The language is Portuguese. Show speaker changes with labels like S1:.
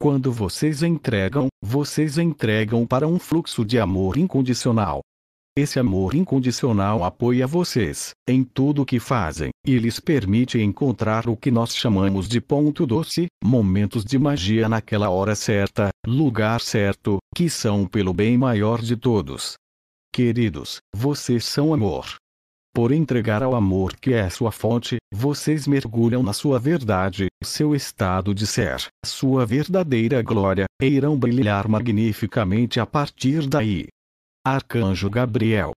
S1: Quando vocês entregam,
S2: vocês entregam para um fluxo de amor incondicional. Esse amor incondicional apoia vocês, em tudo o que fazem, e lhes permite encontrar o que nós chamamos de ponto doce, momentos de magia naquela hora certa, lugar certo, que são pelo bem maior de todos. Queridos, vocês são amor, por entregar ao amor que é sua fonte, vocês mergulham na sua verdade, seu estado de ser, sua verdadeira glória, e irão brilhar magnificamente a partir daí. Arcanjo Gabriel,